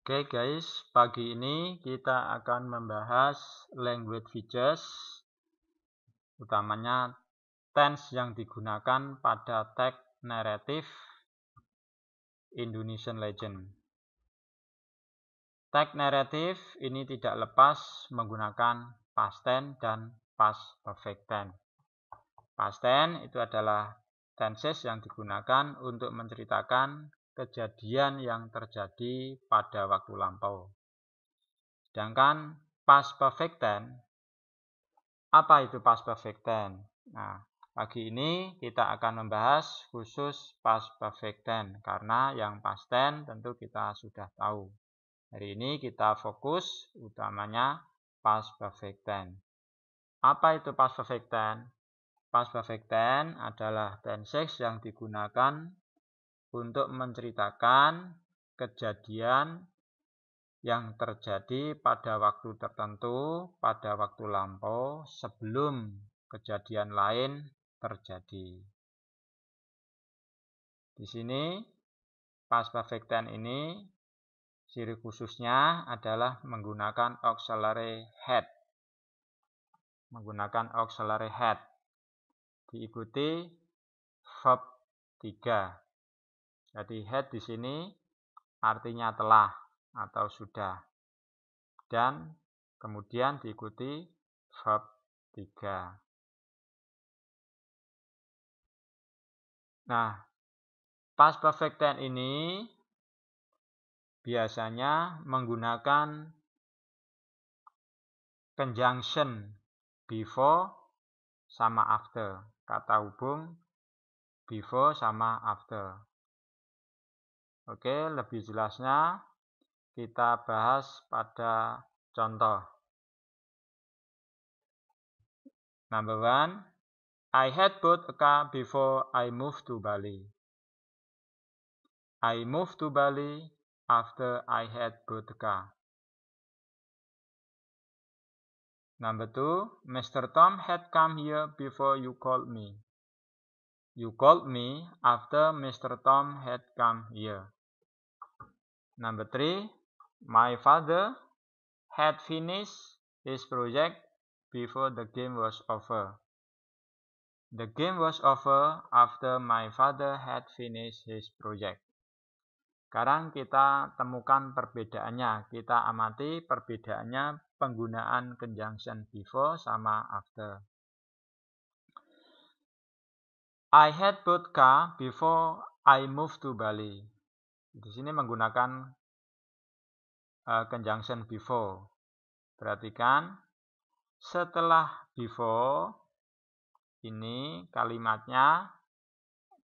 Oke guys, pagi ini kita akan membahas language features, utamanya tense yang digunakan pada tag naratif Indonesian Legend. Tag naratif ini tidak lepas menggunakan past tense dan past perfect tense. Past tense itu adalah tenses yang digunakan untuk menceritakan kejadian yang terjadi pada waktu lampau. Sedangkan past perfect tense, apa itu past perfect tense? Nah, pagi ini kita akan membahas khusus past perfect tense karena yang past tense tentu kita sudah tahu. Hari ini kita fokus utamanya past perfect tense. Apa itu past perfect tense? Past perfect tense adalah tense yang digunakan untuk menceritakan kejadian yang terjadi pada waktu tertentu, pada waktu lampau, sebelum kejadian lain terjadi. Di sini, pas perfect ten ini, ciri khususnya adalah menggunakan auxiliary head. Menggunakan auxiliary head. Diikuti verb 3. Jadi head di sini artinya telah atau sudah. Dan kemudian diikuti verb 3. Nah, past perfect tense ini biasanya menggunakan conjunction before sama after. Kata hubung before sama after. Oke, lebih jelasnya kita bahas pada contoh. Number one, I had bought a car before I moved to Bali. I moved to Bali after I had bought a car. Number two, Mr. Tom had come here before you called me. You called me after Mr. Tom had come here. Number three, my father had finished his project before the game was over. The game was over after my father had finished his project. Sekarang kita temukan perbedaannya. Kita amati perbedaannya penggunaan conjunction before sama after. I had bought car before I moved to Bali. Di sini menggunakan uh, conjunction before. Perhatikan setelah before ini kalimatnya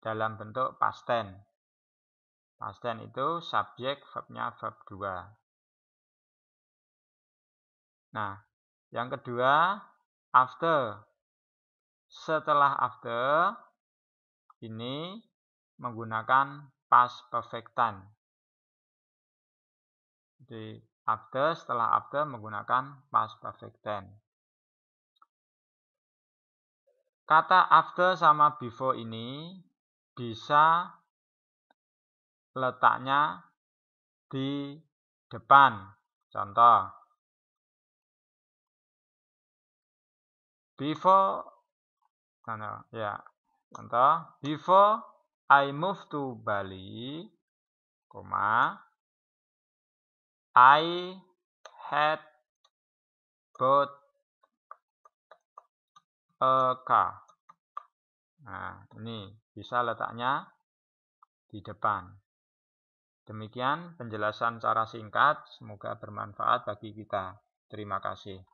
dalam bentuk past tense. Past tense itu subjek verbnya verb 2. Nah, yang kedua after. Setelah after ini menggunakan past perfect time. Jadi after setelah after menggunakan past perfect tense. Kata after sama before ini bisa letaknya di depan. Contoh. Before, Ya. Yeah, ya, contoh. Before I moved to Bali, comma, I had bought a car. Nah, ini bisa letaknya di depan. Demikian penjelasan cara singkat, semoga bermanfaat bagi kita. Terima kasih.